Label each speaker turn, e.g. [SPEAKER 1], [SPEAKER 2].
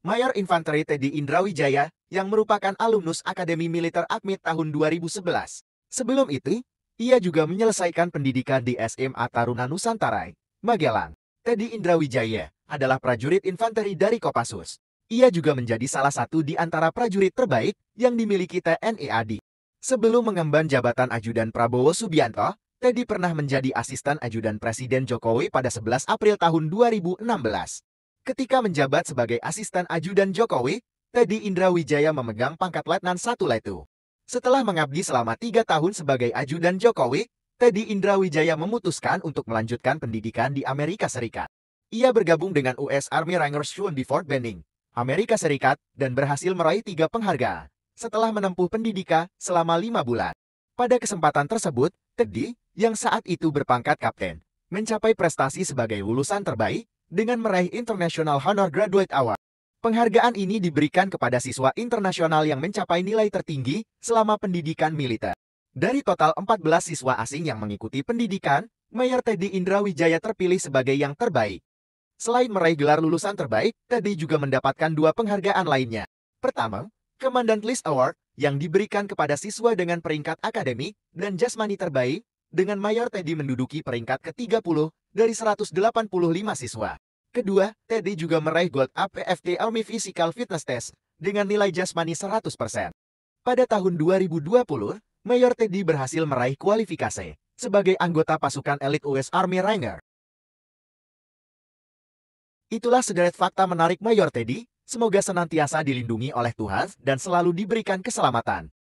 [SPEAKER 1] Mayor Infanteri Teddy Indrawijaya, yang merupakan alumnus Akademi Militer Akmit tahun 2011. Sebelum itu, ia juga menyelesaikan pendidikan di SMA Taruna Nusantara, Magelang. Teddy Indrawijaya adalah prajurit infanteri dari Kopassus. Ia juga menjadi salah satu di antara prajurit terbaik yang dimiliki TNI e AD. Sebelum mengemban jabatan Ajudan Prabowo Subianto, Teddy pernah menjadi asisten ajudan Presiden Jokowi pada 11 April tahun 2016. Ketika menjabat sebagai asisten ajudan Jokowi, Teddy Indrawijaya memegang pangkat Letnan satu Letu. Setelah mengabdi selama tiga tahun sebagai ajudan Jokowi, Teddy Indrawijaya memutuskan untuk melanjutkan pendidikan di Amerika Serikat. Ia bergabung dengan US Army Ranger Shun di Fort Benning, Amerika Serikat, dan berhasil meraih tiga penghargaan setelah menempuh pendidikan selama lima bulan. Pada kesempatan tersebut, Teddy, yang saat itu berpangkat kapten, mencapai prestasi sebagai lulusan terbaik dengan meraih International Honor Graduate Award. Penghargaan ini diberikan kepada siswa internasional yang mencapai nilai tertinggi selama pendidikan militer. Dari total 14 siswa asing yang mengikuti pendidikan, Mayor Teddy Indrawijaya terpilih sebagai yang terbaik. Selain meraih gelar lulusan terbaik, Teddy juga mendapatkan dua penghargaan lainnya. Pertama, Commandant List Award, yang diberikan kepada siswa dengan peringkat akademik dan jasmani terbaik, dengan Mayor Teddy menduduki peringkat ke-30 dari 185 siswa. Kedua, Teddy juga meraih Gold APFT Army Physical Fitness Test dengan nilai jasmani 100%. Pada tahun 2020, Mayor Teddy berhasil meraih kualifikasi sebagai anggota pasukan elit US Army Ranger.
[SPEAKER 2] Itulah sederet fakta menarik Mayor Teddy, semoga senantiasa dilindungi oleh Tuhan dan selalu diberikan keselamatan.